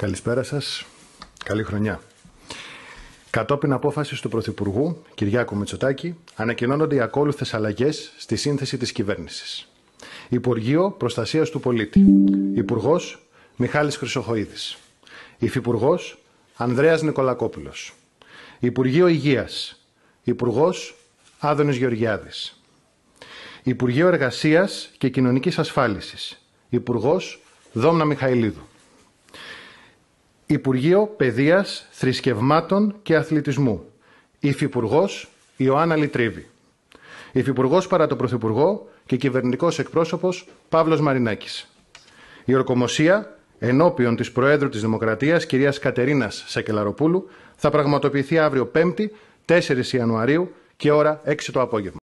Καλησπέρα σας. Καλή χρονιά. Κατόπιν απόφασης του Πρωθυπουργού Κυριάκου Μητσοτάκη, ανακοινώνονται οι ακόλουθες αλλαγές στη σύνθεση της κυβέρνησης. Υπουργείο Προστασίας του Πολίτη. Υπουργός Μιχάλης Χρυσοχοίδης. Υφυπουργός Ανδρέας Νικολακόπουλος. Υπουργείο Υγείας. Υπουργός Άδωνης Γεωργιάδης. Υπουργείο Εργασίας και Κοινωνικής Ασφάλισης. Υπουργός Δόμνα Μιχαηλίδου. Υπουργείο Παιδείας, Θρησκευμάτων και Αθλητισμού. Υφυπουργός Ιωάννα Λιτρίβη. Υφυπουργός παρά τον Πρωθυπουργό και κυβερνητικός εκπρόσωπος Παύλος Μαρινάκης. Η ορκομοσία ενώπιον της Προέδρου της Δημοκρατίας, κυρίας Κατερίνας Σακελαροπούλου, θα πραγματοποιηθεί αύριο 5η, 4 Ιανουαρίου και ώρα 6 το απόγευμα.